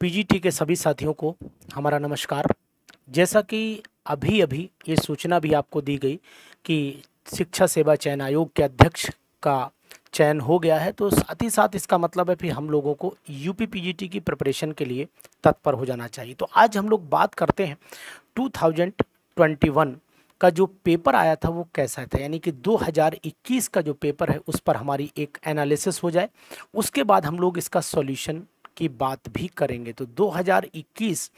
PGT के सभी साथियों को हमारा नमस्कार जैसा कि अभी अभी ये सूचना भी आपको दी गई कि शिक्षा सेवा चयन आयोग के अध्यक्ष का चयन हो गया है तो साथ ही साथ इसका मतलब है कि हम लोगों को यू पी की प्रिपरेशन के लिए तत्पर हो जाना चाहिए तो आज हम लोग बात करते हैं 2021 का जो पेपर आया था वो कैसा था यानी कि 2021 का जो पेपर है उस पर हमारी एक एनालिसिस हो जाए उसके बाद हम लोग इसका सॉल्यूशन की बात भी करेंगे तो 2021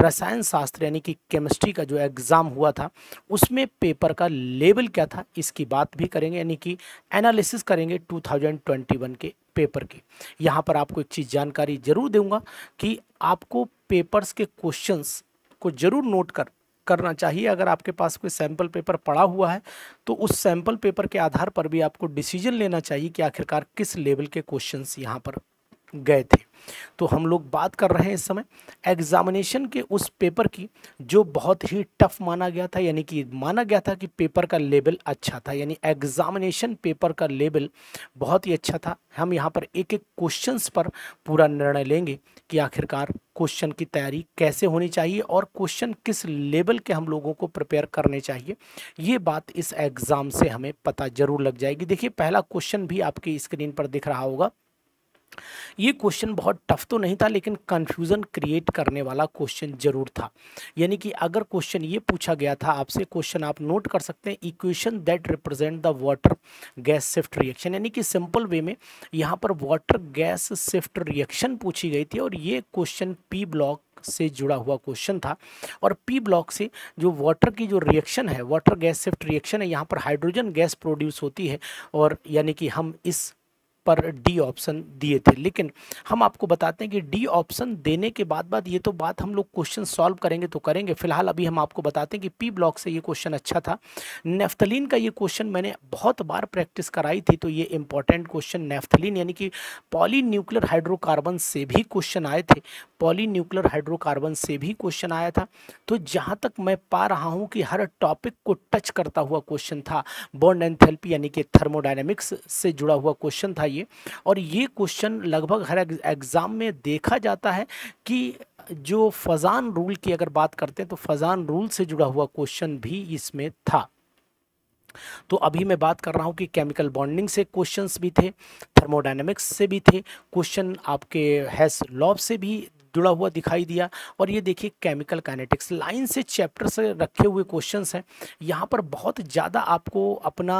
रसायन शास्त्र यानी कि केमिस्ट्री का जो एग्ज़ाम हुआ था उसमें पेपर का लेवल क्या था इसकी बात भी करेंगे यानी कि एनालिसिस करेंगे 2021 के पेपर की यहाँ पर आपको एक चीज़ जानकारी ज़रूर दूंगा कि आपको पेपर्स के क्वेश्चंस को ज़रूर नोट कर करना चाहिए अगर आपके पास कोई सैंपल पेपर पड़ा हुआ है तो उस सैंपल पेपर के आधार पर भी आपको डिसीजन लेना चाहिए कि आखिरकार किस लेवल के क्वेश्चंस यहाँ पर गए थे तो हम लोग बात कर रहे हैं इस समय एग्जामिनेशन के उस पेपर की जो बहुत ही टफ माना गया था यानी कि माना गया था कि पेपर का लेवल अच्छा था यानी एग्जामिनेशन पेपर का लेवल बहुत ही अच्छा था हम यहाँ पर एक एक क्वेश्चंस पर पूरा निर्णय लेंगे कि आखिरकार क्वेश्चन की तैयारी कैसे होनी चाहिए और क्वेश्चन किस लेवल के हम लोगों को प्रिपेयर करने चाहिए ये बात इस एग्ज़ाम से हमें पता ज़रूर लग जाएगी देखिए पहला क्वेश्चन भी आपकी स्क्रीन पर दिख रहा होगा ये क्वेश्चन बहुत टफ तो नहीं था लेकिन कन्फ्यूज़न क्रिएट करने वाला क्वेश्चन जरूर था यानी कि अगर क्वेश्चन ये पूछा गया था आपसे क्वेश्चन आप नोट कर सकते हैं equation that represent the water gas shift reaction यानी कि सिंपल वे में यहाँ पर वाटर गैस शिफ्ट रिएक्शन पूछी गई थी और ये क्वेश्चन पी ब्लॉक से जुड़ा हुआ क्वेश्चन था और पी ब्लॉक से जो वाटर की जो रिएक्शन है वाटर गैस शिफ्ट रिएक्शन है यहाँ पर हाइड्रोजन गैस प्रोड्यूस होती है और यानी कि हम इस पर डी ऑप्शन दिए थे लेकिन हम आपको बताते हैं कि डी ऑप्शन देने के बाद बाद ये तो बात हम लोग क्वेश्चन सॉल्व करेंगे तो करेंगे फिलहाल अभी हम आपको बताते हैं कि पी ब्लॉक से ये क्वेश्चन अच्छा था नेफ्थलिन का ये क्वेश्चन मैंने बहुत बार प्रैक्टिस कराई थी तो ये इंपॉर्टेंट क्वेश्चन नेफ्थलिन यानी कि पॉली न्यूक्लियर हाइड्रोकार्बन से भी क्वेश्चन आए थे पॉली न्यूक्लियर हाइड्रोकार्बन से भी क्वेश्चन आया था तो जहाँ तक मैं पा रहा हूँ कि हर टॉपिक को टच करता हुआ क्वेश्चन था बॉन्ड एंथेल्पी यानी कि थर्मोडाइनमिक्स से जुड़ा हुआ क्वेश्चन था चाहिए और ये क्वेश्चन लगभग हर एग्ज़ाम में देखा जाता है कि जो फजान रूल की अगर बात करते हैं तो फजान रूल से जुड़ा हुआ क्वेश्चन भी इसमें था तो अभी मैं बात कर रहा हूं कि केमिकल बॉन्डिंग से क्वेश्चंस भी थे थर्मोडाइनमिक्स से भी थे क्वेश्चन आपके हैस लॉब से भी जुड़ा हुआ दिखाई दिया और ये देखिए केमिकल काइनेटिक्स लाइन से चैप्टर से रखे हुए क्वेश्चन हैं यहाँ पर बहुत ज़्यादा आपको अपना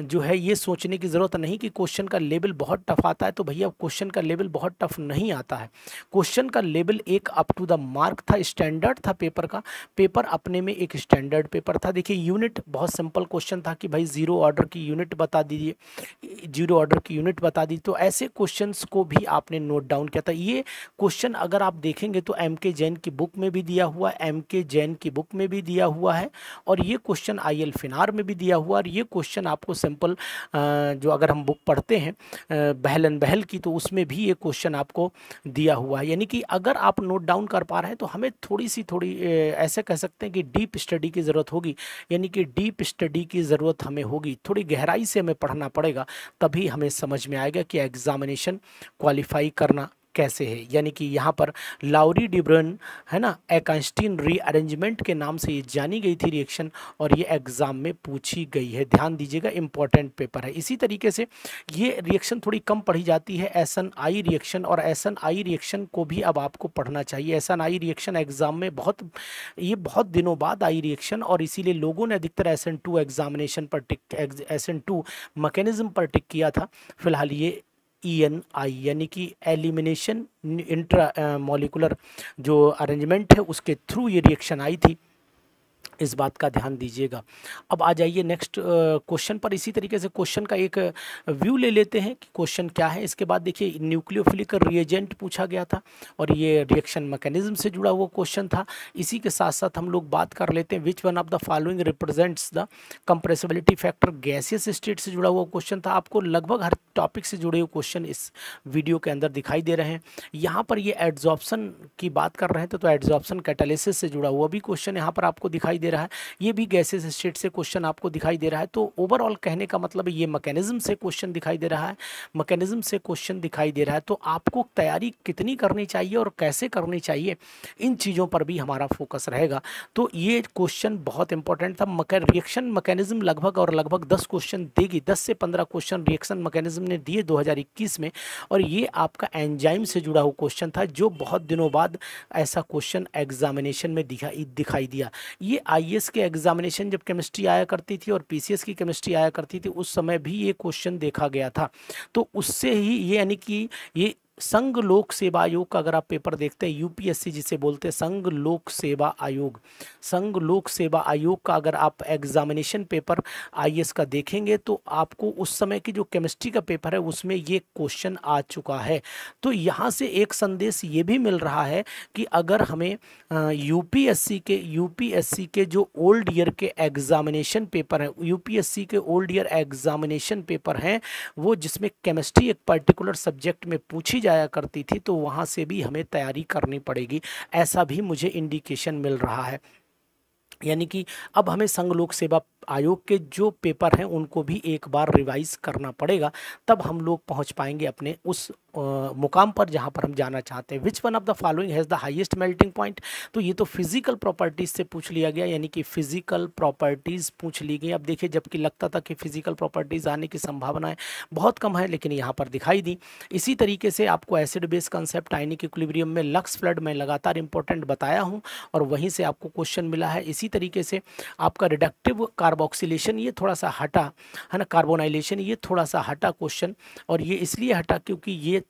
जो है ये सोचने की ज़रूरत नहीं कि क्वेश्चन का लेवल बहुत टफ आता है तो भैया क्वेश्चन का लेवल बहुत टफ नहीं आता है क्वेश्चन का लेवल एक अप टू द मार्क था स्टैंडर्ड था पेपर का पेपर अपने में एक स्टैंडर्ड पेपर था देखिए यूनिट बहुत सिंपल क्वेश्चन था कि भाई ज़ीरो ऑर्डर की यूनिट बता दीजिए जीरो ऑर्डर की यूनिट बता दी तो ऐसे क्वेश्चन को भी आपने नोट डाउन किया था ये क्वेश्चन अगर आप आप देखेंगे तो एम के जैन की बुक में भी दिया हुआ है एम के जैन की बुक में भी दिया हुआ है और ये क्वेश्चन आई एल फिनार में भी दिया हुआ और ये क्वेश्चन आपको सिंपल जो अगर हम बुक पढ़ते हैं बहलन बहल की तो उसमें भी ये क्वेश्चन आपको दिया हुआ है यानी कि अगर आप नोट डाउन कर पा रहे हैं तो हमें थोड़ी सी थोड़ी ऐसे कह सकते हैं कि डीप स्टडी की ज़रूरत होगी यानी कि डीप स्टडी की ज़रूरत हमें होगी थोड़ी गहराई से हमें पढ़ना पड़ेगा तभी हमें समझ में आएगा कि एग्ज़ामिनेशन क्वालिफाई करना कैसे है यानी कि यहाँ पर लाउरी डिब्रन है ना एकांस्टीन रीअरेंजमेंट के नाम से ये जानी गई थी रिएक्शन और ये एग्ज़ाम में पूछी गई है ध्यान दीजिएगा इंपॉर्टेंट पेपर है इसी तरीके से ये रिएक्शन थोड़ी कम पढ़ी जाती है एस एन आई रिएक्शन और एस एन आई रिएक्शन को भी अब आपको पढ़ना चाहिए S N I reaction exam में बहुत ये बहुत दिनों बाद आई रिएक्शन और इसीलिए लोगों ने अधिकतर एस एन टू एग्जामिनेशन पर tick S N two mechanism पर टिक किया था फिलहाल ये ई एन आई यानी कि एलिमिनेशन इंट्रा मॉलिकुलर जो अरेंजमेंट है उसके थ्रू ये रिएक्शन आई थी इस बात का ध्यान दीजिएगा अब आ जाइए नेक्स्ट क्वेश्चन पर इसी तरीके से क्वेश्चन का एक व्यू ले लेते हैं कि क्वेश्चन क्या है इसके बाद देखिए न्यूक्लियोफिलिक रिएजेंट पूछा गया था और ये रिएक्शन मैकेनिज्म से जुड़ा हुआ क्वेश्चन था इसी के साथ साथ हम लोग बात कर लेते हैं which one of the following represents the compressibility factor gaseous state से जुड़ा हुआ क्वेश्चन था आपको लगभग हर टॉपिक से जुड़े हुए क्वेश्चन इस वीडियो के अंदर दिखाई दे रहे हैं यहाँ पर ये एड्जॉप्शन की बात कर रहे हैं तो एड्जॉर्प्शन तो कैटालिसिस से जुड़ा हुआ भी क्वेश्चन यहाँ पर आपको दिखाई दिखाई दे रहा है ये भी गैसेज स्टेट से क्वेश्चन आपको दिखाई दे रहा है तो ओवरऑल कहने का मतलब ये मैकेनिज्म से क्वेश्चन दिखाई दे रहा है मैकेनिज्म से क्वेश्चन दिखाई दे रहा है तो आपको तैयारी कितनी करनी चाहिए और कैसे करनी चाहिए इन चीज़ों पर भी हमारा फोकस रहेगा तो ये क्वेश्चन बहुत इंपॉर्टेंट था मक रिएक्शन मैकेनिज्म लगभग और लगभग दस क्वेश्चन देगी दस से पंद्रह क्वेश्चन रिएक्शन मैकेनिज्म ने दिए दो में और ये आपका एंजाइम से जुड़ा हुआ क्वेश्चन था जो बहुत दिनों बाद ऐसा क्वेश्चन एग्जामिनेशन में दिखाई दिखाई दिया ये आईएएस के एग्जामिनेशन जब केमिस्ट्री आया करती थी और पीसीएस की केमिस्ट्री आया करती थी उस समय भी ये क्वेश्चन देखा गया था तो उससे ही ये यानी कि ये संघ लोक सेवा आयोग का अगर आप पेपर देखते हैं यूपीएससी जिसे बोलते हैं संघ लोक सेवा आयोग संघ लोक सेवा आयोग का अगर आप एग्जामिनेशन पेपर आईएएस का देखेंगे तो आपको उस समय की जो केमिस्ट्री का पेपर है उसमें ये क्वेश्चन आ चुका है तो यहाँ से एक संदेश ये भी मिल रहा है कि अगर हमें यू के यू के जो ओल्ड ईयर के एग्जामिनेशन पेपर हैं यू के ओल्ड ईयर एग्जामिनेशन पेपर हैं वो जिसमें केमिस्ट्री एक पर्टिकुलर सब्जेक्ट में पूछी जाया करती थी तो वहाँ से भी हमें तैयारी करनी पड़ेगी ऐसा भी मुझे इंडिकेशन मिल रहा है यानी कि अब हमें संघ लोक सेवा आयोग के जो पेपर हैं उनको भी एक बार रिवाइज करना पड़ेगा तब हम लोग पहुंच पाएंगे अपने उस मुकाम पर जहाँ पर हम जाना चाहते हैं which one of the following has the highest melting point तो ये तो फिजिकल प्रॉपर्टीज़ से पूछ लिया गया यानी कि फिजिकल प्रॉपर्टीज़ पूछ ली गई अब देखिए जबकि लगता था कि फिजिकल प्रॉपर्टीज़ आने की संभावनाएं बहुत कम है लेकिन यहाँ पर दिखाई दी इसी तरीके से आपको acid base concept ionic equilibrium में लक्स फ्लड में लगातार इंपॉर्टेंट बताया हूँ और वहीं से आपको क्वेश्चन मिला है इसी तरीके से आपका रिडक्टिव कार्बन कार्बोक्सिलेशन मतलब ये थोड़ा सा हटा है ना कार्बोनाइलेशन ये थोड़ा सा हटा क्वेश्चन और ये इसलिए हटा क्योंकि ये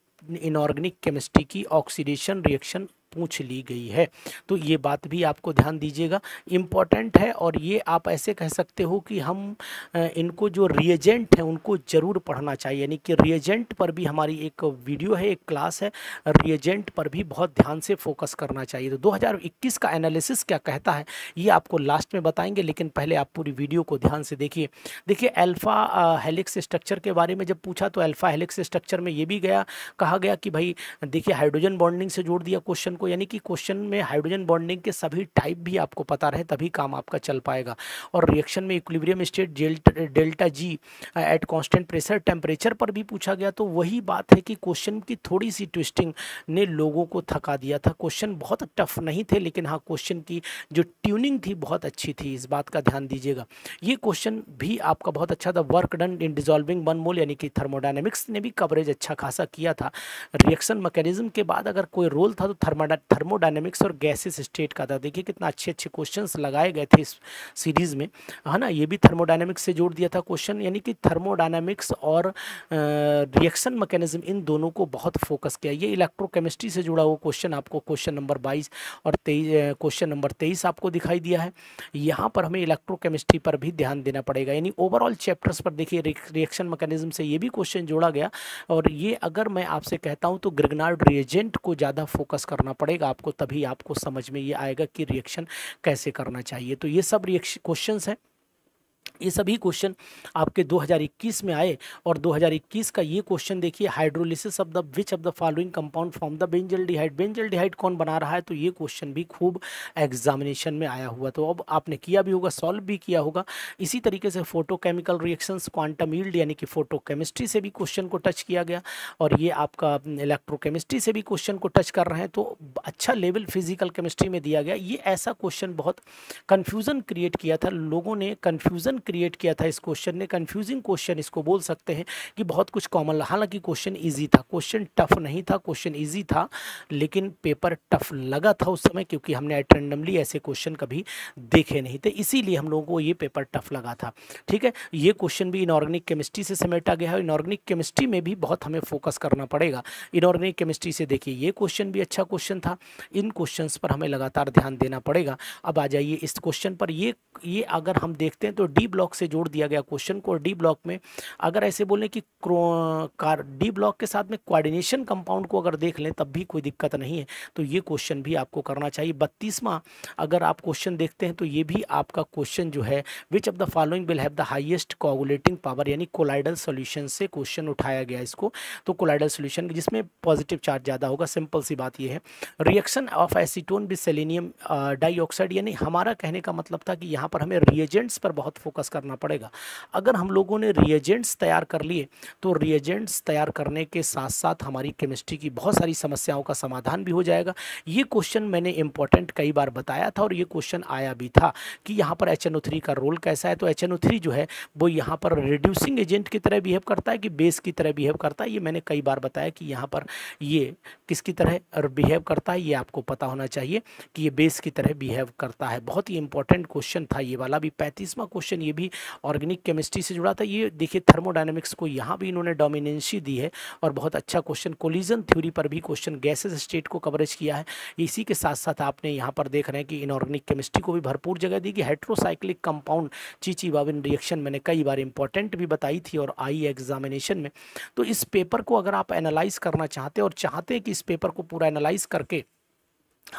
इनऑर्गेनिक केमिस्ट्री की ऑक्सीडेशन रिएक्शन पूछ ली गई है तो ये बात भी आपको ध्यान दीजिएगा इम्पॉर्टेंट है और ये आप ऐसे कह सकते हो कि हम इनको जो रिएजेंट हैं उनको ज़रूर पढ़ना चाहिए यानी कि रिएजेंट पर भी हमारी एक वीडियो है एक क्लास है रिएजेंट पर भी बहुत ध्यान से फोकस करना चाहिए तो 2021 का एनालिसिस क्या कहता है ये आपको लास्ट में बताएंगे लेकिन पहले आप पूरी वीडियो को ध्यान से देखिए देखिए एल्फा हेलिक्स स्ट्रक्चर के बारे में जब पूछा तो एल्फा हेलिक्स स्ट्रक्चर में ये भी गया कहा गया कि भाई देखिए हाइड्रोजन बॉन्डिंग से जोड़ दिया क्वेश्चन को यानी कि क्वेश्चन में हाइड्रोजन बॉन्डिंग के सभी टाइप भी आपको पता रहे तभी काम आपका चल पाएगा और रिएक्शन में equilibrium state delta G at constant pressure temperature पर भी पूछा गया तो वही बात है कि क्वेश्चन की थोड़ी सी ट्विस्टिंग ने लोगों को थका दिया था क्वेश्चन बहुत टफ नहीं थे लेकिन हाँ क्वेश्चन की जो ट्यूनिंग थी बहुत अच्छी थी इस बात का ध्यान दीजिएगा ये क्वेश्चन भी आपका बहुत अच्छा था work done in dissolving one mole यानी कि थर्मोडाइनमिक्स ने भी कवरेज अच्छा खासा किया था रिएक्शन मैकेनिज्म के बाद अगर कोई रोल था तो थर्मा थर्मोडाइनमिक्स और गैसेस स्टेट का था देखिए कितना अच्छे अच्छे क्वेश्चन लगाए गए थे इस सीरीज़ में है ना ये भी थर्मोडाइनमिक्स से जोड़ दिया था क्वेश्चन यानी कि थर्मोडाइनमिक्स और रिएक्शन मैकेनिज्म इन दोनों को बहुत फोकस किया ये इलेक्ट्रोकेमिस्ट्री से जुड़ा हुआ क्वेश्चन आपको क्वेश्चन नंबर बाईस और तेईस क्वेश्चन नंबर तेईस आपको दिखाई दिया है यहाँ पर हमें इलेक्ट्रोकेमिस्ट्री पर भी ध्यान देना पड़ेगा यानी ओवरऑल चैप्टर्स पर देखिए रिएक्शन मैकेनिज्म से ये भी क्वेश्चन जोड़ा गया और ये अगर मैं आपसे कहता हूँ तो ग्रिगनार्ड रिएजेंट को ज़्यादा फोकस करना पड़ेगा आपको तभी आपको समझ में ये आएगा कि रिएक्शन कैसे करना चाहिए तो ये सब रिएक्शन क्वेश्चन हैं ये सभी क्वेश्चन आपके 2021 में आए और 2021 का ये क्वेश्चन देखिए hydrolysis of the which of the following compound from the benzaldehyde benzaldehyde कौन बना रहा है तो ये क्वेश्चन भी खूब एग्जामिनेशन में आया हुआ तो अब आपने किया भी होगा सॉल्व भी किया होगा इसी तरीके से फोटोकेमिकल रिएक्शंस क्वांटम ईल्ड यानी कि फोटोकेमिस्ट्री से भी क्वेश्चन को टच किया गया और ये आपका इलेक्ट्रोकेमिस्ट्री से भी क्वेश्चन को टच कर रहे हैं तो अच्छा लेवल फिजिकल केमिस्ट्री में दिया गया ये ऐसा क्वेश्चन बहुत कन्फ्यूज़न क्रिएट किया था लोगों ने कन्फ्यूज़न क्रिएट किया था इस क्वेश्चन ने कन्फ्यूजिंग क्वेश्चन इसको बोल सकते हैं कि बहुत कुछ कॉमन हालांकि क्वेश्चन ईजी था क्वेश्चन टफ नहीं था क्वेश्चन ईजी था लेकिन पेपर टफ लगा था उस समय क्योंकि हमने एटरेंडमली ऐसे क्वेश्चन कभी देखे नहीं थे इसीलिए हम लोगों को ये पेपर टफ लगा था ठीक है ये क्वेश्चन भी इनऑर्गेनिक केमिस्ट्री से समेटा गया है इनऑर्गेनिक केमिस्ट्री में भी बहुत हमें फोकस करना पड़ेगा इनऑर्गेनिक केमिस्ट्री से देखिए ये क्वेश्चन भी अच्छा क्वेश्चन था इन क्वेश्चन पर हमें लगातार ध्यान देना पड़ेगा अब आ जाइए इस क्वेश्चन पर ये ये अगर हम देखते हैं तो डी ब्लॉक से जोड़ दिया गया क्वेश्चन को और डी ब्लॉक में अगर ऐसे बोलें कि कार डी ब्लॉक के साथ में कोऑर्डिनेशन कंपाउंड को अगर देख लें तब भी कोई दिक्कत नहीं है तो ये क्वेश्चन भी आपको करना चाहिए बत्तीसवां अगर आप क्वेश्चन देखते हैं तो ये भी आपका क्वेश्चन जो है which of the following will have the highest coagulating power यानी कोलाइडल सोल्यूशन से क्वेश्चन उठाया गया इसको तो कोलाइडल सोल्यूशन जिसमें पॉजिटिव चार्ज ज़्यादा होगा सिंपल सी बात यह है reaction of acetone with dioxide यानी हमारा कहने का मतलब था कि यहाँ पर हमें रिएजेंट्स पर बहुत फोकस प्रयास करना पड़ेगा अगर हम लोगों ने रिएजेंट्स तैयार कर लिए तो रिएजेंट्स तैयार करने के साथ साथ हमारी केमिस्ट्री की बहुत सारी समस्याओं का समाधान भी हो जाएगा ये क्वेश्चन मैंने इंपॉर्टेंट कई बार बताया था और ये क्वेश्चन आया भी था कि यहाँ पर एच का रोल कैसा है तो एच जो है वो यहाँ पर रिड्यूसिंग एजेंट की तरह बिहेव करता है कि बेस की तरह बिहेव करता है ये मैंने कई बार बताया कि यहाँ पर ये किसकी तरह बिहेव करता है ये आपको पता होना चाहिए कि ये बेस की तरह बिहेव करता है बहुत ही इंपॉर्टेंट क्वेश्चन था ये वाला भी पैंतीसवा क्वेश्चन ये भी ऑर्गेनिक केमिस्ट्री से जुड़ा था ये देखिए थर्मोडाइनमिक्स को यहाँ भी इन्होंने डोमिनेंसी दी है और बहुत अच्छा क्वेश्चन कोलिजन थ्योरी पर भी क्वेश्चन गैसेज स्टेट को कवरेज किया है इसी के साथ साथ आपने यहाँ पर देख रहे हैं कि इनऑर्गेनिक केमिस्ट्री को भी भरपूर जगह दी कि hydrocyclic compound Chichibabin reaction मैंने कई बार इंपॉर्टेंट भी बताई थी और आई एग्जामिनेशन में तो इस पेपर को अगर आप एनालाइज करना चाहते और चाहते हैं कि इस पेपर को पूरा एनालाइज करके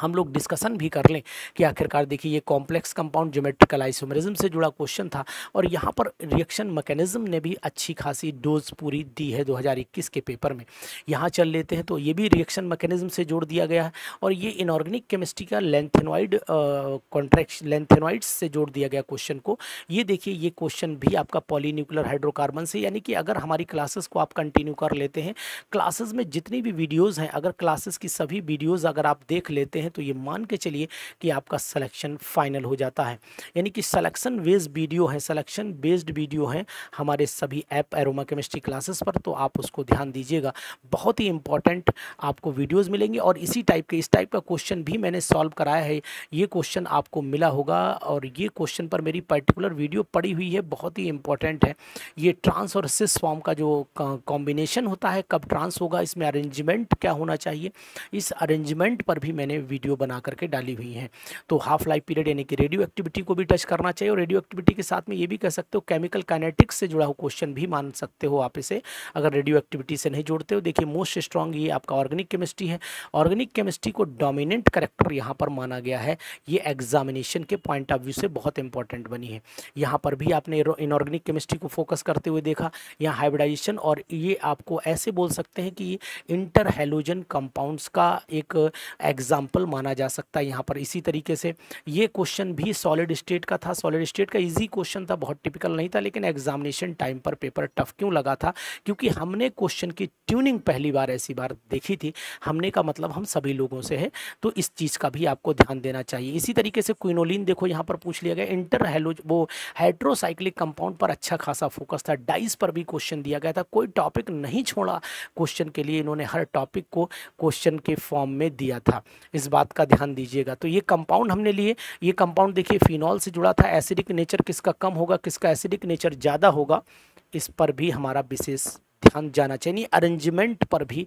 हम लोग डिस्कशन भी कर लें कि आखिरकार देखिए ये कॉम्प्लेक्स कंपाउंड जोमेट्रिकल आइसोमरिज्म से जुड़ा क्वेश्चन था और यहाँ पर रिएक्शन मैकेनिज्म ने भी अच्छी खासी डोज पूरी दी है 2021 के पेपर में यहाँ चल लेते हैं तो ये भी रिएक्शन मैकेनिज्म से जोड़ दिया गया है और ये इनऑर्गेनिक केमिस्ट्री का लेंथेनॉइड कॉन्ट्रैक्श लेंथेनोइड्स से जोड़ दिया गया क्वेश्चन को ये देखिए ये क्वेश्चन भी आपका पॉलीन्यूक्लियर हाइड्रोकार्बन से यानी कि अगर हमारी क्लासेस को आप कंटिन्यू कर लेते हैं क्लासेज में जितनी भी वीडियोज़ हैं अगर क्लासेस की सभी वीडियोज़ अगर आप देख लेते हैं तो ये मान के चलिए कि आपका सलेक्शन फाइनल हो जाता है यानी कि सलेक्शन बेस्ड वीडियो है सलेक्शन बेस्ड वीडियो है हमारे सभी ऐप एरोमा केमिस्ट्री क्लासेस पर तो आप उसको ध्यान दीजिएगा बहुत ही इंपॉर्टेंट आपको वीडियोस मिलेंगे और इसी टाइप के इस टाइप का क्वेश्चन भी मैंने सॉल्व कराया है ये क्वेश्चन आपको मिला होगा और ये क्वेश्चन पर मेरी पर्टिकुलर वीडियो पड़ी हुई है बहुत ही इंपॉर्टेंट है ये ट्रांस और सिस फॉर्म का जो कॉम्बिनेशन होता है कब ट्रांस होगा इसमें अरेंजमेंट क्या होना चाहिए इस अरेंजमेंट पर भी मैंने वीडियो बना करके डाली हुई हैं तो हाफ लाइफ पीरियड यानी कि रेडियो एक्टिविटी को भी टच करना चाहिए और रेडियो एक्टिविटी के साथ में ये भी कह सकते हो केमिकल काइनेटिक्स से जुड़ा हुआ क्वेश्चन भी मान सकते हो आप इसे अगर रेडियो एक्टिविटी से नहीं जोड़ते हो देखिए मोस्ट स्ट्रॉन्ग ये आपका ऑर्गेनिक केमिस्ट्री है ऑर्गेनिक केमिस्ट्री को डोमिनेंट करेक्टर यहाँ पर माना गया है ये एग्जामिनेशन के पॉइंट ऑफ व्यू से बहुत इंपॉर्टेंट बनी है यहाँ पर भी आपने इनऑर्गेनिक केमिस्ट्री को फोकस करते हुए देखा यहाँ हाइब्रिडाइजेशन और ये आपको ऐसे बोल सकते हैं कि इंटर हेलोजन कंपाउंड्स का एक एग्जाम्पल एग्जाम्पल माना जा सकता है यहाँ पर इसी तरीके से ये क्वेश्चन भी सॉलिड स्टेट का था सॉलिड स्टेट का इजी क्वेश्चन था बहुत टिपिकल नहीं था लेकिन एग्जामिनेशन टाइम पर पेपर टफ क्यों लगा था क्योंकि हमने क्वेश्चन की ट्यूनिंग पहली बार ऐसी बार देखी थी हमने का मतलब हम सभी लोगों से है तो इस चीज़ का भी आपको ध्यान देना चाहिए इसी तरीके से क्विनोलिन देखो यहाँ पर पूछ लिया गया इंटर हेलो वो हाइड्रोसाइक्लिक कंपाउंड पर अच्छा खासा फोकस था डाइस पर भी क्वेश्चन दिया गया था कोई टॉपिक नहीं छोड़ा क्वेश्चन के लिए इन्होंने हर टॉपिक को क्वेश्चन के फॉर्म में दिया था इस बात का ध्यान दीजिएगा तो ये कंपाउंड हमने लिए ये कंपाउंड देखिए फिनॉल से जुड़ा था एसिडिक नेचर किसका कम होगा किसका एसिडिक नेचर ज़्यादा होगा इस पर भी हमारा विशेष ध्यान जाना चाहिए अरेंजमेंट पर भी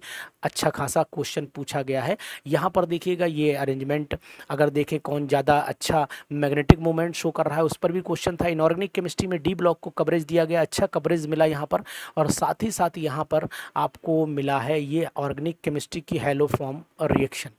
अच्छा खासा क्वेश्चन पूछा गया है यहाँ पर देखिएगा ये अरेंजमेंट अगर देखें कौन ज़्यादा अच्छा मैग्नेटिक मोमेंट शो कर रहा है उस पर भी क्वेश्चन था इनऑर्गेनिक केमिस्ट्री में डी ब्लॉक को कवरेज दिया गया अच्छा कवरेज मिला यहाँ पर और साथ ही साथ यहाँ पर आपको मिला है ये ऑर्गेनिक केमिस्ट्री की हेलो फॉर्म रिएक्शन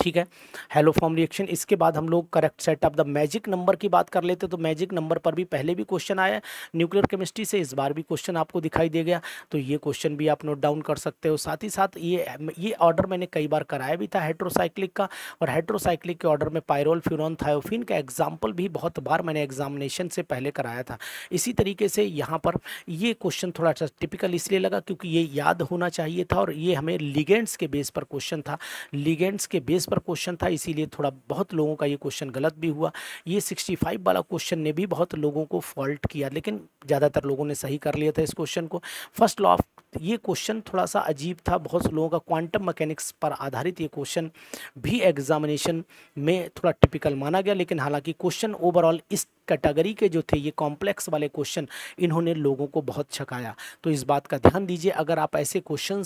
ठीक है हेलो फॉर्म रिएक्शन इसके बाद हम लोग correct set of the magic number की बात कर लेते तो मैजिक नंबर पर भी पहले भी क्वेश्चन आया न्यूक्लियर केमिस्ट्री से इस बार भी क्वेश्चन आपको दिखाई दे गया तो ये क्वेश्चन भी आप नोट डाउन कर सकते हो साथ ही साथ ये ये ऑर्डर मैंने कई बार कराया भी था हेट्रोसाइक्लिक का और हेट्रोसाइक्लिक के ऑर्डर में पायरोल फ्यूरोन थायोफिन का एग्जाम्पल भी बहुत बार मैंने एग्जामिनेशन से पहले कराया था इसी तरीके से यहाँ पर ये क्वेश्चन थोड़ा सा टिपिकल इसलिए लगा क्योंकि ये याद होना चाहिए था और ये हमें लिगेंड्स के बेस पर क्वेश्चन था लिगेंड्स के बेस पर क्वेश्चन था इसीलिए थोड़ा बहुत लोगों का ये क्वेश्चन गलत भी हुआ ये सिक्सटी फाइव वाला क्वेश्चन ने भी बहुत लोगों को फॉल्ट किया लेकिन ज़्यादातर लोगों ने सही कर लिया था इस क्वेश्चन को फर्स्ट लॉ ऑफ ये क्वेश्चन थोड़ा सा अजीब था बहुत लोगों का क्वांटम मैकेनिक्स पर आधारित ये क्वेश्चन भी एग्जामिनेशन में थोड़ा टिपिकल माना गया लेकिन हालांकि क्वेश्चन ओवरऑल इस कैटेगरी के जो थे ये कॉम्प्लेक्स वाले क्वेश्चन इन्होंने लोगों को बहुत छकाया तो इस बात का ध्यान दीजिए अगर आप ऐसे क्वेश्चन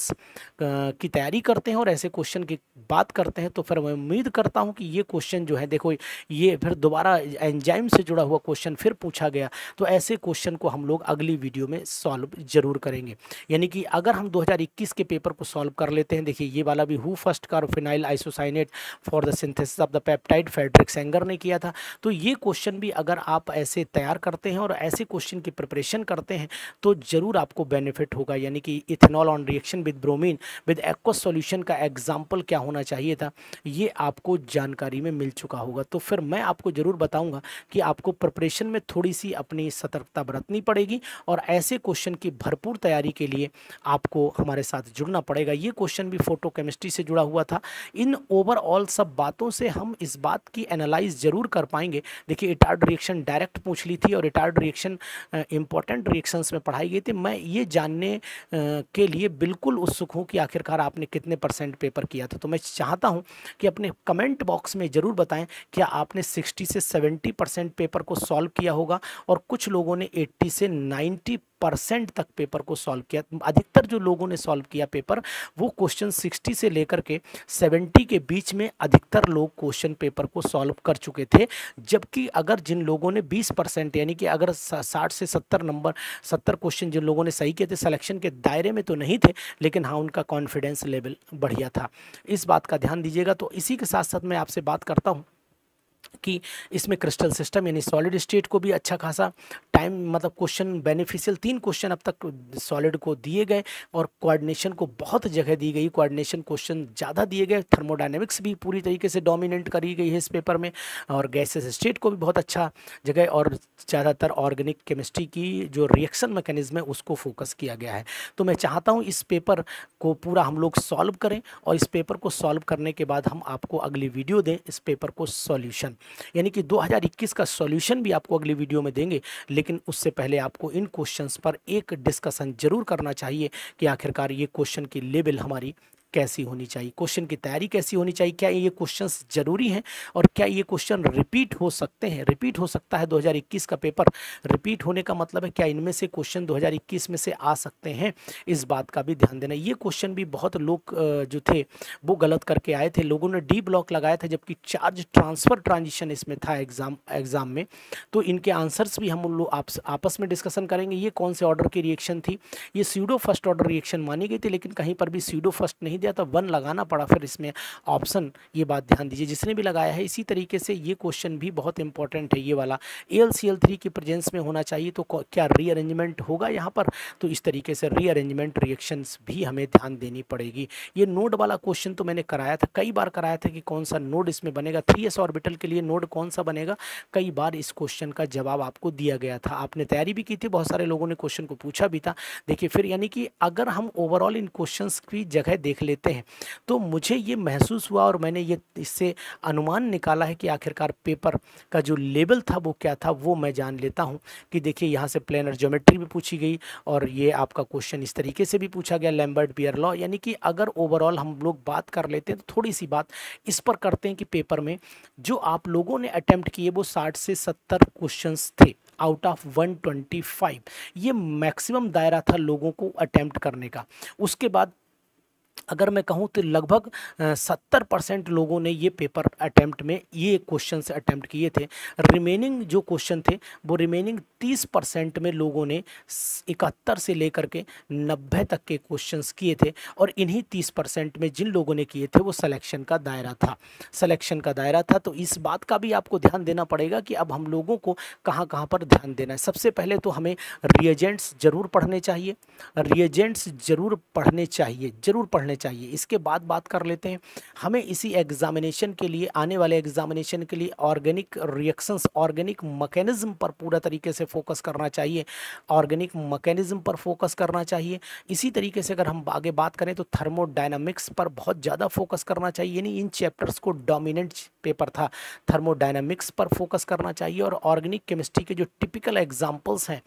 की तैयारी करते हैं और ऐसे क्वेश्चन की बात करते हैं तो फिर मैं उम्मीद करता हूँ कि ये क्वेश्चन जो है देखो ये फिर दोबारा एंजाइम से जुड़ा हुआ क्वेश्चन फिर पूछा गया तो ऐसे क्वेश्चन को हम लोग अगली वीडियो में सॉल्व जरूर करेंगे यानी कि अगर हम 2021 के पेपर को सॉल्व कर लेते हैं देखिए ये वाला भी who first phenyl isocyanate for the synthesis of the peptide Frederick Sanger ने किया था तो ये क्वेश्चन भी अगर आप आप ऐसे तैयार करते हैं और ऐसे क्वेश्चन की प्रिपरेशन करते हैं तो ज़रूर आपको बेनिफिट होगा यानी कि ethanol on reaction with bromine with aqueous solution का एग्जाम्पल क्या होना चाहिए था ये आपको जानकारी में मिल चुका होगा तो फिर मैं आपको ज़रूर बताऊँगा कि आपको प्रिपरेशन में थोड़ी सी अपनी सतर्कता बरतनी पड़ेगी और ऐसे क्वेश्चन की भरपूर तैयारी के लिए आपको हमारे साथ जुड़ना पड़ेगा ये क्वेश्चन भी फोटोकेमिस्ट्री से जुड़ा हुआ था इन ओवरऑल सब बातों से हम इस बात की एनालाइज ज़रूर कर पाएंगे देखिए इटार्ड रिएक्शन डायरेक्ट पूछ ली थी और रिटायर्ड रिएक्शन इंपॉर्टेंट रिएक्शंस में पढ़ाई गई थी मैं ये जानने के लिए बिल्कुल उत्सुक हूँ कि आखिरकार आपने कितने परसेंट पेपर किया था तो मैं चाहता हूँ कि अपने कमेंट बॉक्स में ज़रूर बताएं क्या आपने सिक्सटी से सेवेंटी परसेंट पेपर को सॉल्व किया होगा और कुछ लोगों ने एट्टी से नाइन्टी परसेंट तक पेपर को सॉल्व किया अधिकतर जो लोगों ने सॉल्व किया पेपर वो क्वेश्चन 60 से लेकर के 70 के बीच में अधिकतर लोग क्वेश्चन पेपर को सॉल्व कर चुके थे जबकि अगर जिन लोगों लोगों ने 20 परसेंट यानी कि अगर 60 से 70 नंबर 70 क्वेश्चन जिन लोगों ने सही किए थे सिलेक्शन के दायरे में तो नहीं थे लेकिन हाँ उनका कॉन्फिडेंस लेवल बढ़िया था इस बात का ध्यान दीजिएगा तो इसी के साथ साथ मैं आपसे बात करता हूँ कि इसमें क्रिस्टल सिस्टम यानी सॉलिड स्टेट को भी अच्छा खासा टाइम मतलब क्वेश्चन बेनिफिशियल तीन क्वेश्चन अब तक सॉलिड को दिए गए और कोऑर्डिनेशन को बहुत जगह दी गई कोऑर्डिनेशन क्वेश्चन ज़्यादा दिए गए थर्मोडाइनमिक्स भी पूरी तरीके से डोमिनेंट करी गई है इस पेपर में और गैसेस स्टेट को भी बहुत अच्छा जगह और ज़्यादातर ऑर्गेनिक केमिस्ट्री की जो रिएक्शन मैकेनिज्म है उसको फोकस किया गया है तो मैं चाहता हूँ इस पेपर को पूरा हम लोग सॉल्व करें और इस पेपर को सॉल्व करने के बाद हम आपको अगली वीडियो दें इस पेपर को सॉल्यूशन सॉल्यूशन यानी कि 2021 का सॉल्यूशन भी आपको अगली वीडियो में देंगे लेकिन उससे पहले आपको इन क्वेश्चंस पर एक डिस्कशन जरूर करना चाहिए कि आखिरकार ये क्वेश्चन की लेवल हमारी कैसी होनी चाहिए क्वेश्चन की तैयारी कैसी होनी चाहिए क्या ये क्वेश्चन जरूरी हैं और क्या ये क्वेश्चन रिपीट हो सकते हैं रिपीट हो सकता है 2021 का पेपर रिपीट होने का मतलब है क्या इनमें से क्वेश्चन 2021 में से आ सकते हैं इस बात का भी ध्यान देना ये क्वेश्चन भी बहुत लोग जो थे वो गलत करके आए थे लोगों ने डी ब्लॉक लगाया था जबकि चार्ज ट्रांसफ़र ट्रांजिशन इसमें था एग्ज़ाम एग्ज़ाम में तो इनके आंसर्स भी हम लोग आप, आपस में डिस्कशन करेंगे ये कौन से ऑर्डर की रिएक्शन थी ये सीडो फर्स्ट ऑर्डर रिएक्शन मानी गई थी लेकिन कहीं पर भी सीडो फर्स्ट नहीं दिया तो वन लगाना पड़ा फिर इसमें ऑप्शन ये बात ध्यान दीजिए जिसने भी लगाया है इसी तरीके से ये क्वेश्चन भी बहुत इंपॉर्टेंट है ये वाला एल सी एल थ्री की प्रेजेंस में होना चाहिए तो क्या रीअरेंजमेंट होगा यहाँ पर तो इस तरीके से रीअरेंजमेंट रिएक्शंस भी हमें ध्यान देनी पड़ेगी ये नोड वाला क्वेश्चन तो मैंने कराया था कई बार कराया था कि कौन सा नोड इसमें बनेगा थ्री एस ऑर्बिटल के लिए नोड कौन सा बनेगा कई बार इस क्वेश्चन का जवाब आपको दिया गया था आपने तैयारी भी की थी बहुत सारे लोगों ने क्वेश्चन को पूछा भी था देखिए फिर यानी कि अगर हम ओवरऑल इन क्वेश्चन की जगह देख ले देते हैं तो मुझे ये महसूस हुआ और मैंने ये इससे अनुमान निकाला है कि आखिरकार पेपर का जो लेवल था वो क्या था वो मैं जान लेता हूँ कि देखिए यहाँ से प्लानर ज्योमेट्री भी पूछी गई और ये आपका क्वेश्चन इस तरीके से भी पूछा गया लैम्बर्ट बियर लॉ यानी कि अगर ओवरऑल हम लोग बात कर लेते हैं तो थोड़ी सी बात इस पर करते हैं कि पेपर में जो आप लोगों ने अटैम्प्ट किए वो साठ से सत्तर क्वेश्चन थे आउट ऑफ 125 ये मैक्सिमम दायरा था लोगों को अटैम्प्ट करने का उसके बाद अगर मैं कहूँ तो लगभग सत्तर परसेंट लोगों ने ये पेपर अटैम्प्ट में ये क्वेश्चन अटैम्प्ट किए थे रिमेनिंग जो क्वेश्चन थे वो रिमेनिंग तीस परसेंट में लोगों ने इकहत्तर से लेकर के नब्बे तक के क्वेश्चंस किए थे और इन्हीं तीस परसेंट में जिन लोगों ने किए थे वो सलेक्शन का दायरा था सलेक्शन का दायरा था तो इस बात का भी आपको ध्यान देना पड़ेगा कि अब हम लोगों को कहाँ कहाँ पर ध्यान देना है सबसे पहले तो हमें रिएजेंट्स ज़रूर पढ़ने चाहिए रिएजेंट्स ज़रूर पढ़ने चाहिए ज़रूर पढ़ पढ़ने चाहिए इसके बाद बात कर लेते हैं हमें इसी एग्ज़ामिनेशन के लिए आने वाले एग्ज़ामिनेशन के लिए ऑर्गेनिक रिएक्शंस ऑर्गेनिक मकैनिज़म पर पूरा तरीके से फोकस करना चाहिए ऑर्गेनिक मकैनिज़्म पर फोकस करना चाहिए इसी तरीके से अगर हम आगे बात करें तो थर्मोडाइनमिक्स पर बहुत ज़्यादा फोकस करना चाहिए यानी इन चैप्टर्स को डोमिनेंट पेपर था थर्मोडाइनमिक्स पर फोकस करना चाहिए और ऑर्गेनिक केमिस्ट्री के जो टिपिकल एग्जाम्पल्स हैं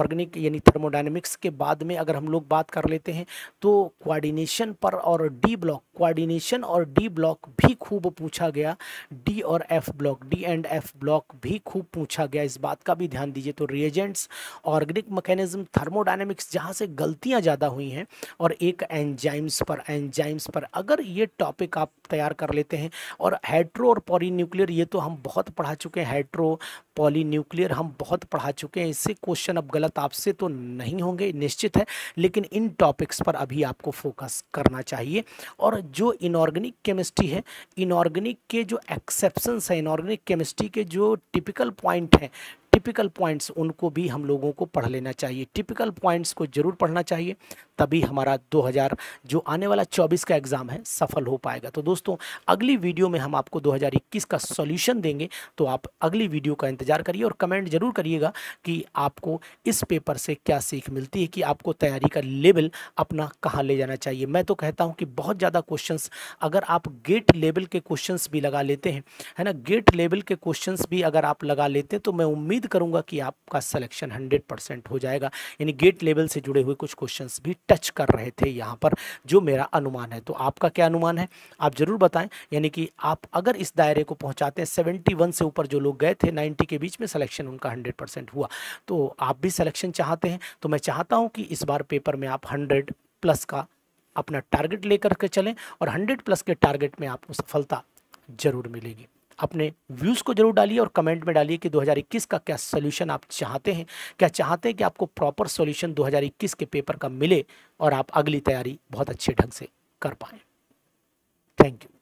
ऑर्गेनिक यानी थर्मोडाइनमिक्स के बाद में अगर हम लोग बात कर लेते हैं तो कोऑर्डिनेशन पर और डी ब्लॉक कोऑर्डिनेशन और डी ब्लॉक भी खूब पूछा गया डी और F block D and F block भी खूब पूछा गया इस बात का भी ध्यान दीजिए तो रिएजेंट्स ऑर्गेनिक मैकेनिज्म थर्मोडाइनमिक्स जहाँ से गलतियाँ ज़्यादा हुई हैं और एक एंजाइम्स पर एंजाइम्स पर अगर ये टॉपिक आप तैयार कर लेते हैं और हेट्रो और पॉरी न्यूक्लियर ये तो हम बहुत पढ़ा चुके हैं हेट्रो पॉलीन्यूक्लियर हम बहुत पढ़ा चुके हैं इससे क्वेश्चन अब गलत आपसे तो नहीं होंगे निश्चित है लेकिन इन टॉपिक्स पर अभी आपको फोकस करना चाहिए और जो इनऑर्गेनिक केमिस्ट्री है इनऑर्गेनिक के जो एक्सेप्शंस हैं इनऑर्गेनिक केमिस्ट्री के जो टिपिकल पॉइंट हैं टिपिकल पॉइंट्स उनको भी हम लोगों को पढ़ लेना चाहिए टिपिकल पॉइंट्स को ज़रूर पढ़ना चाहिए तभी हमारा 2000 जो आने वाला 24 का एग्ज़ाम है सफल हो पाएगा तो दोस्तों अगली वीडियो में हम आपको 2021 का सॉल्यूशन देंगे तो आप अगली वीडियो का इंतज़ार करिए और कमेंट ज़रूर करिएगा कि आपको इस पेपर से क्या सीख मिलती है कि आपको तैयारी का लेवल अपना कहाँ ले जाना चाहिए मैं तो कहता हूँ कि बहुत ज़्यादा क्वेश्चन अगर आप गेट लेवल के क्वेश्चन भी लगा लेते हैं है ना गेट लेवल के क्वेश्चन भी अगर आप लगा लेते हैं तो मैं उम्मीद करूंगा कि आपका सिलेक्शन 100 परसेंट हो जाएगा यानी गेट लेवल से जुड़े हुए कुछ क्वेश्चंस भी टच कर रहे थे यहाँ पर जो मेरा अनुमान है तो आपका क्या अनुमान है आप ज़रूर बताएं यानी कि आप अगर इस दायरे को पहुँचाते हैं सेवेंटी से ऊपर जो लोग गए थे नाइन्टी के बीच में सलेक्शन उनका हंड्रेड हुआ तो आप भी सलेक्शन चाहते हैं तो मैं चाहता हूँ कि इस बार पेपर में आप हंड्रेड प्लस का अपना टारगेट लेकर के चलें और 100 प्लस के टारगेट में आपको सफलता ज़रूर मिलेगी अपने व्यूज़ को जरूर डालिए और कमेंट में डालिए कि 2021 का क्या सोल्यूशन आप चाहते हैं क्या चाहते हैं कि आपको प्रॉपर सोल्यूशन 2021 के पेपर का मिले और आप अगली तैयारी बहुत अच्छे ढंग से कर पाएँ थैंक यू